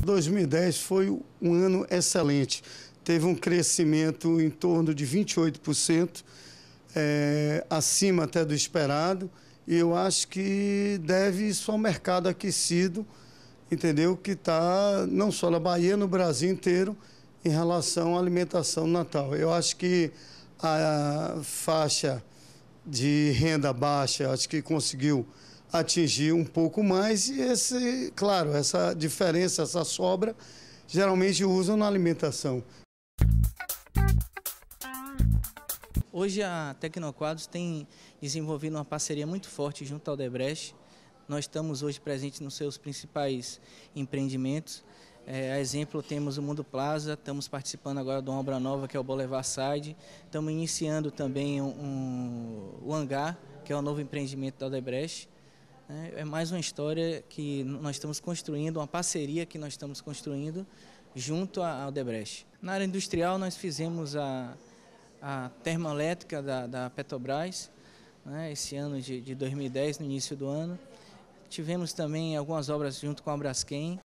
2010 foi um ano excelente. Teve um crescimento em torno de 28%, é, eh, acima até do esperado. E eu acho que deve isso ao mercado aquecido, entendeu? Que está não só na Bahia, no Brasil inteiro, em relação à alimentação Natal. Eu acho que a faixa de renda baixa, acho que conseguiu atingir um pouco mais e esse, claro, essa diferença, essa sobra, geralmente usam na alimentação. Hoje a Tecnoquadros tem desenvolvido uma parceria muito forte junto ao Debrecht. Nós estamos hoje presentes nos seus principais empreendimentos. É, a exemplo, temos o Mundo Plaza, estamos participando agora de uma obra nova que é o Boulevard Side. Estamos iniciando também um, um, o Hangar, que é o um novo empreendimento da Odebrecht. Né? É mais uma história que nós estamos construindo, uma parceria que nós estamos construindo junto ao Odebrecht. Na área industrial, nós fizemos a, a termoelétrica da, da Petrobras, né, esse ano de, de 2010, no início do ano. Tivemos também algumas obras junto com a Braskem,